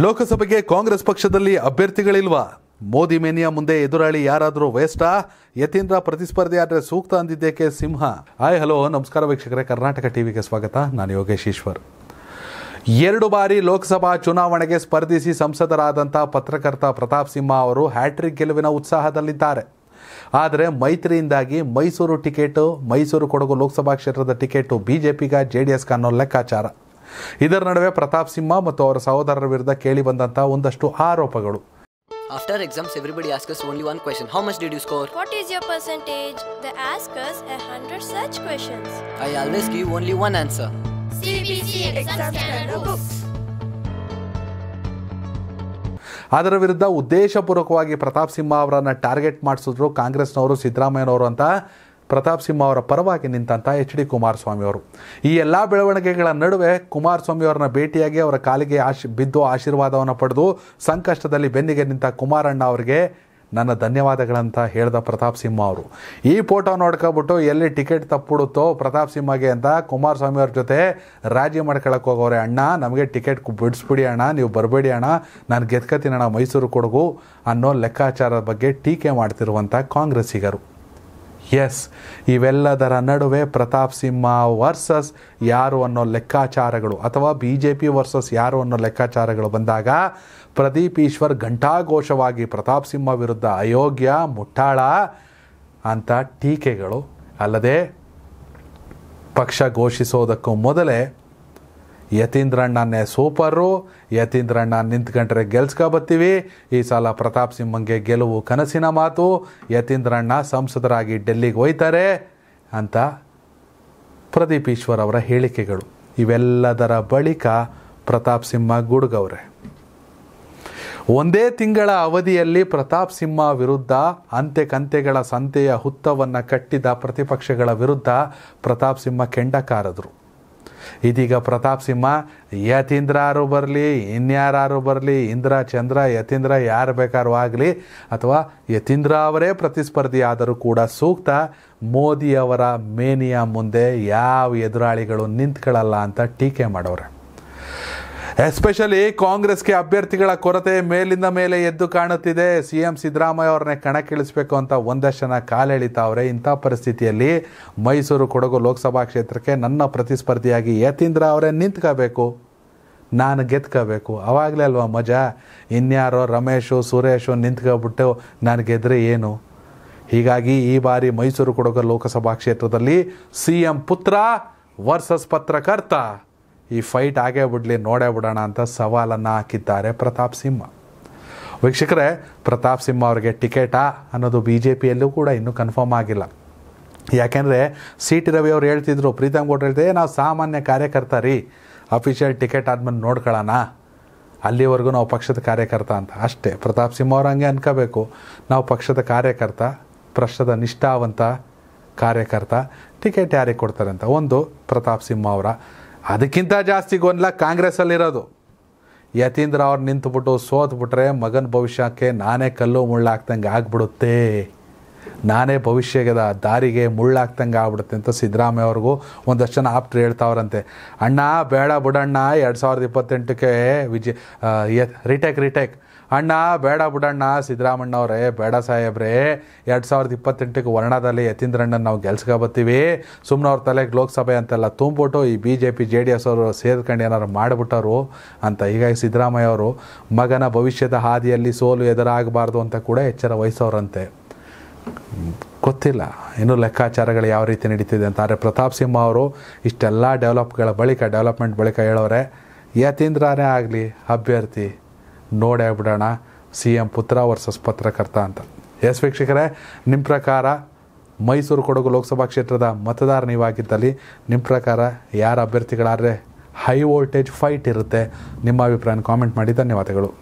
ಲೋಕಸಭೆಗೆ ಕಾಂಗ್ರೆಸ್ ಪಕ್ಷದಲ್ಲಿ ಅಭ್ಯರ್ಥಿಗಳಿಲ್ವಾ ಮೋದಿ ಮೇನಿಯ ಮುಂದೆ ಎದುರಾಳಿ ಯಾರಾದರೂ ವೇಸ್ಟಾ ಯತೀಂದ್ರ ಪ್ರತಿಸ್ಪರ್ಧಿ ಆದರೆ ಸೂಕ್ತ ಅಂದಿದ್ದೇಕೆ ಸಿಂಹ ಹಾಯ್ ಹಲೋ ನಮಸ್ಕಾರ ವೀಕ್ಷಕರೇ ಕರ್ನಾಟಕ ಟಿವಿಗೆ ಸ್ವಾಗತ ನಾನು ಯೋಗೇಶ್ ಈಶ್ವರ್ ಎರಡು ಬಾರಿ ಲೋಕಸಭಾ ಚುನಾವಣೆಗೆ ಸ್ಪರ್ಧಿಸಿ ಸಂಸದರಾದಂಥ ಪತ್ರಕರ್ತ ಪ್ರತಾಪ್ ಸಿಂಹ ಅವರು ಹ್ಯಾಟ್ರಿಕ್ ಗೆಲುವಿನ ಉತ್ಸಾಹದಲ್ಲಿದ್ದಾರೆ ಆದರೆ ಮೈತ್ರಿಯಿಂದಾಗಿ ಮೈಸೂರು ಟಿಕೆಟು ಮೈಸೂರು ಕೊಡಗು ಲೋಕಸಭಾ ಕ್ಷೇತ್ರದ ಟಿಕೆಟು ಬಿಜೆಪಿಗ ಜೆ ಡಿ ಎಸ್ಗ ಅನ್ನೋ ಲೆಕ್ಕಾಚಾರ ಇದರ ನಡುವೆ ಪ್ರತಾಪ್ ಸಿಂಹ ಮತ್ತು ಅವರ ಸಹೋದರರ ವಿರುದ್ಧ ಕೇಳಿ ಬಂದಂತಹ ಒಂದಷ್ಟು ಆರೋಪಗಳು After exams, everybody asks us only one question. How much did you score? What is your percentage? They ask us a hundred such questions. I always give only one answer. CBC exam standard books. ಅದರ ವಿರುದ್ಧ ಉದ್ದೇಶಪೂರ್ವಕವಾಗಿ ಪ್ರತಾಪ್ ಸಿಂಹ ಅವರನ್ನು target ಮಾಡಿಸಿದ್ರು ಕಾಂಗ್ರೆಸ್ನವರು ಸಿದ್ದರಾಮಯ್ಯನವರು ಅಂತ ಪ್ರತಾಪ್ ಸಿಂಹ ಅವರ ಪರವಾಗಿ ನಿಂತಂಥ ಎಚ್ ಡಿ ಕುಮಾರಸ್ವಾಮಿ ಅವರು ಈ ಎಲ್ಲ ಬೆಳವಣಿಗೆಗಳ ನಡುವೆ ಕುಮಾರಸ್ವಾಮಿ ಅವರನ್ನ ಭೇಟಿಯಾಗಿ ಅವರ ಕಾಲಿಗೆ ಆಶ್ ಬಿದ್ದು ಆಶೀರ್ವಾದವನ್ನು ಪಡೆದು ಸಂಕಷ್ಟದಲ್ಲಿ ಬೆನ್ನಿಗೆ ನಿಂತ ಕುಮಾರಣ್ಣ ಅವರಿಗೆ ನನ್ನ ಧನ್ಯವಾದಗಳಂತ ಹೇಳಿದ ಪ್ರತಾಪ್ ಸಿಂಹ ಅವರು ಈ ಫೋಟೋ ನೋಡ್ಕೊಬಿಟ್ಟು ಎಲ್ಲಿ ಟಿಕೆಟ್ ತಪ್ಪಿಡುತ್ತೋ ಪ್ರತಾಪ್ ಸಿಂಹಗೆ ಅಂತ ಕುಮಾರಸ್ವಾಮಿ ಅವ್ರ ಜೊತೆ ರಾಜಿ ಮಾಡ್ಕೊಳಕ್ಕೆ ಹೋಗೋರೆ ಅಣ್ಣ ನಮಗೆ ಟಿಕೆಟ್ ಬಿಡಿಸ್ಬಿಡಿ ಅಣ್ಣ ನೀವು ಬರಬೇಡಿ ಅಣ್ಣ ನಾನು ಗೆದ್ಕತೀನಿ ಅಣ್ಣ ಮೈಸೂರು ಕೊಡಗು ಅನ್ನೋ ಲೆಕ್ಕಾಚಾರದ ಬಗ್ಗೆ ಟೀಕೆ ಮಾಡ್ತಿರುವಂಥ ಕಾಂಗ್ರೆಸ್ಸಿಗರು ಎಸ್ ಇವೆಲ್ಲದರ ನಡುವೆ ಪ್ರತಾಪ್ ಸಿಂಹ ವರ್ಸಸ್ ಯಾರು ಅನ್ನೋ ಲೆಕ್ಕಾಚಾರಗಳು ಅಥವಾ ಬಿ ಜೆ ಪಿ ವರ್ಸಸ್ ಯಾರು ಅನ್ನೋ ಲೆಕ್ಕಾಚಾರಗಳು ಬಂದಾಗ ಪ್ರದೀಪ್ ಈಶ್ವರ್ ಘಂಟಾಘೋಷವಾಗಿ ಪ್ರತಾಪ್ ಸಿಂಹ ವಿರುದ್ಧ ಅಯೋಗ್ಯ ಮುಟ್ಟಾಳ ಅಂತ ಟೀಕೆಗಳು ಅಲ್ಲದೆ ಪಕ್ಷ ಘೋಷಿಸೋದಕ್ಕೂ ಮೊದಲೇ ಯತೀಂದ್ರಣ್ಣನೇ ಸೂಪರು ಯತೀಂದ್ರಣ್ಣ ನಿಂತ್ಕೊಂಡ್ರೆ ಗೆಲ್ಸ್ಕೊಬತ್ತೀವಿ ಈ ಸಲ ಪ್ರತಾಪ್ ಸಿಂಹಂಗೆ ಗೆಲುವು ಕನಸಿನ ಮಾತು ಯತೀಂದ್ರಣ್ಣ ಸಂಸದರಾಗಿ ಡೆಲ್ಲಿಗೆ ಹೋಯ್ತಾರೆ ಅಂತ ಪ್ರದೀಪ್ ಈಶ್ವರ್ ಅವರ ಹೇಳಿಕೆಗಳು ಇವೆಲ್ಲದರ ಬಳಿಕ ಪ್ರತಾಪ್ ಸಿಂಹ ಗುಡುಗವ್ರೆ ಒಂದೇ ತಿಂಗಳ ಅವಧಿಯಲ್ಲಿ ಪ್ರತಾಪ್ ಸಿಂಹ ವಿರುದ್ಧ ಅಂತೆ ಕಂತೆಗಳ ಸಂತೆಯ ಹುತ್ತವನ್ನು ಕಟ್ಟಿದ ಪ್ರತಿಪಕ್ಷಗಳ ವಿರುದ್ಧ ಪ್ರತಾಪ್ ಸಿಂಹ ಕೆಂಡಕಾರದರು ಇದೀಗ ಪ್ರತಾಪ್ ಸಿಂಹ ಯತೀಂದ್ರಾರು ಬರಲಿ ಇನ್ಯಾರು ಬರಲಿ ಇಂದ್ರ ಚಂದ್ರ ಯತೀಂದ್ರ ಯಾರು ಬೇಕಾದ್ರೂ ಆಗಲಿ ಅಥವಾ ಯತೀಂದ್ರ ಅವರೇ ಪ್ರತಿಸ್ಪರ್ಧಿ ಆದರೂ ಕೂಡ ಸೂಕ್ತ ಮೋದಿಯವರ ಮೇನಿಯ ಮುಂದೆ ಯಾವ ಎದುರಾಳಿಗಳು ನಿಂತ್ಕೊಳ್ಳಲ್ಲ ಅಂತ ಟೀಕೆ ಮಾಡೋರೆ ಎಸ್ಪೆಷಲಿ ಕಾಂಗ್ರೆಸ್ಗೆ ಅಭ್ಯರ್ಥಿಗಳ ಕೊರತೆ ಮೇಲಿಂದ ಮೇಲೆ ಎದ್ದು ಕಾಣುತ್ತಿದೆ ಸಿ ಎಂ ಸಿದ್ದರಾಮಯ್ಯ ಅವ್ರನ್ನೇ ಕಣಕ್ಕಿಳಿಸಬೇಕು ಅಂತ ಒಂದಷ್ಟು ಜನ ಕಾಲೆಳಿತಾವ್ರೆ ಇಂಥ ಪರಿಸ್ಥಿತಿಯಲ್ಲಿ ಮೈಸೂರು ಕೊಡಗು ಲೋಕಸಭಾ ಕ್ಷೇತ್ರಕ್ಕೆ ನನ್ನ ಪ್ರತಿಸ್ಪರ್ಧಿಯಾಗಿ ಯತೀಂದ್ರ ಅವರೇ ನಿಂತ್ಕೋಬೇಕು ನಾನು ಗೆದ್ಕೋಬೇಕು ಅವಾಗಲೇ ಅಲ್ವಾ ಮಜಾ ಇನ್ಯಾರೋ ರಮೇಶು ಸುರೇಶು ನಿಂತ್ಕೋಬಿಟ್ಟು ನಾನು ಗೆದ್ರೆ ಏನು ಹೀಗಾಗಿ ಈ ಬಾರಿ ಮೈಸೂರು ಕೊಡಗು ಲೋಕಸಭಾ ಕ್ಷೇತ್ರದಲ್ಲಿ ಸಿ ಎಂ ಪುತ್ರ ವರ್ಸಸ್ ಪತ್ರಕರ್ತ ಈ ಫೈಟ್ ಆಗೇ ಬಿಡಲಿ ನೋಡೇ ಬಿಡೋಣ ಅಂತ ಸವಾಲನ್ನು ಹಾಕಿದ್ದಾರೆ ಪ್ರತಾಪ್ ಸಿಂಹ ವೀಕ್ಷಕರೇ ಪ್ರತಾಪ್ ಸಿಂಹ ಅವರಿಗೆ ಟಿಕೆಟಾ ಅನ್ನೋದು ಬಿ ಜೆ ಪಿಯಲ್ಲೂ ಕೂಡ ಇನ್ನೂ ಕನ್ಫರ್ಮ್ ಆಗಿಲ್ಲ ಯಾಕೆಂದರೆ ಸಿ ಟಿ ರವಿ ಅವರು ಹೇಳ್ತಿದ್ರು ಪ್ರೀತಮ್ ಗೌಡ್ರು ಹೇಳ್ತಿದ್ದೆ ನಾವು ಸಾಮಾನ್ಯ ಕಾರ್ಯಕರ್ತ ರೀ ಅಫಿಷಿಯಲ್ ಟಿಕೆಟ್ ಆದ್ಮೇಲೆ ನೋಡ್ಕೊಳ್ಳೋಣ ಅಲ್ಲಿವರೆಗೂ ನಾವು ಪಕ್ಷದ ಕಾರ್ಯಕರ್ತ ಅಂತ ಅಷ್ಟೇ ಪ್ರತಾಪ್ ಸಿಂಹ ಅವ್ರು ಹಂಗೆ ಅನ್ಕೋಬೇಕು ನಾವು ಪಕ್ಷದ ಕಾರ್ಯಕರ್ತ ಪ್ರಶ್ನದ ನಿಷ್ಠಾವಂತ ಕಾರ್ಯಕರ್ತ ಟಿಕೆಟ್ ಯಾರಿಗೆ ಕೊಡ್ತಾರೆ ಅಂತ ಒಂದು ಪ್ರತಾಪ್ ಸಿಂಹ ಅವರ ಅದಕ್ಕಿಂತ ಜಾಸ್ತಿ ಗೊಂದಲ ಕಾಂಗ್ರೆಸ್ಸಲ್ಲಿರೋದು ಯತೀಂದ್ರ ಅವ್ರು ನಿಂತುಬಿಟ್ಟು ಸೋತ್ಬಿಟ್ರೆ ಮಗನ ಭವಿಷ್ಯಕ್ಕೆ ನಾನೇ ಕಲ್ಲು ಮುಳ್ಳಾಕ್ದಂಗೆ ಆಗ್ಬಿಡುತ್ತೆ ನಾನೇ ಭವಿಷ್ಯದ ದಾರಿಗೆ ಮುಳ್ಳಾಕ್ದಂಗೆ ಆಗ್ಬಿಡುತ್ತೆ ಅಂತ ಸಿದ್ದರಾಮಯ್ಯ ಅವ್ರಿಗೂ ಒಂದಷ್ಟು ಜನ ಆಪ್ತರು ಹೇಳ್ತಾವ್ರಂತೆ ಅಣ್ಣ ಬೇಡ ಬುಡಣ್ಣ ಎರಡು ಸಾವಿರದ ಇಪ್ಪತ್ತೆಂಟಕ್ಕೆ ವಿಜಯ ರಿಟೇಕ್ ರಿಟೇಕ್ ಅಣ್ಣ ಬೇಡ ಬಿಡಣ್ಣ ಅವರೇ ಬೇಡ ಸಾಹೇಬ್ರೆ ಎರಡು ಸಾವಿರದ ಇಪ್ಪತ್ತೆಂಟಕ್ಕೆ ವರ್ಣದಲ್ಲಿ ಯತೀಂದ್ರಣ್ಣನ ನಾವು ಗೆಲ್ಸ್ಕೊಬತ್ತೀವಿ ಸುಮ್ಮನೆ ಅವ್ರ ತಲೆಗೆ ಲೋಕಸಭೆ ಅಂತೆಲ್ಲ ತುಂಬಿಬಿಟ್ಟು ಈ B J P J D S ಅವರು ಸೇರ್ಕೊಂಡು ಏನಾರು ಮಾಡಿಬಿಟ್ಟರು ಅಂತ ಹೀಗಾಗಿ ಸಿದ್ದರಾಮಯ್ಯ ಅವರು ಮಗನ ಭವಿಷ್ಯದ ಹಾದಿಯಲ್ಲಿ ಸೋಲು ಎದುರಾಗಬಾರ್ದು ಅಂತ ಕೂಡ ಎಚ್ಚರ ವಹಿಸೋರಂತೆ ಗೊತ್ತಿಲ್ಲ ಇನ್ನೂ ಲೆಕ್ಕಾಚಾರಗಳು ಯಾವ ರೀತಿ ನಡೀತಿದೆ ಅಂತ ಆದರೆ ಪ್ರತಾಪ್ ಸಿಂಹ ಅವರು ಇಷ್ಟೆಲ್ಲ ಡೆವಲಪ್ಗಳ ಬಳಿಕ ಡೆವಲಪ್ಮೆಂಟ್ ಬಳಿಕ ಹೇಳೋರೆ ಯತೀಂದ್ರನೇ ಆಗಲಿ ಅಭ್ಯರ್ಥಿ ಆಗ್ಬಿಡೋಣ ಸಿ ಎಂ ಪುತ್ರ ವರ್ಸಸ್ ಪತ್ರಕರ್ತ ಅಂತ ಎಸ್ ವೀಕ್ಷಕರೇ ನಿಮ್ಮ ಪ್ರಕಾರ ಮೈಸೂರು ಕೊಡಗು ಲೋಕಸಭಾ ಕ್ಷೇತ್ರದ ಮತದಾರ ನೀವಾಗಿದ್ದಲ್ಲಿ ನಿಮ್ಮ ಪ್ರಕಾರ ಯಾರ ಅಭ್ಯರ್ಥಿಗಳಾದರೆ ಹೈ ವೋಲ್ಟೇಜ್ ಫೈಟ್ ಇರುತ್ತೆ ನಿಮ್ಮ ಅಭಿಪ್ರಾಯನ ಕಾಮೆಂಟ್ ಮಾಡಿ ಧನ್ಯವಾದಗಳು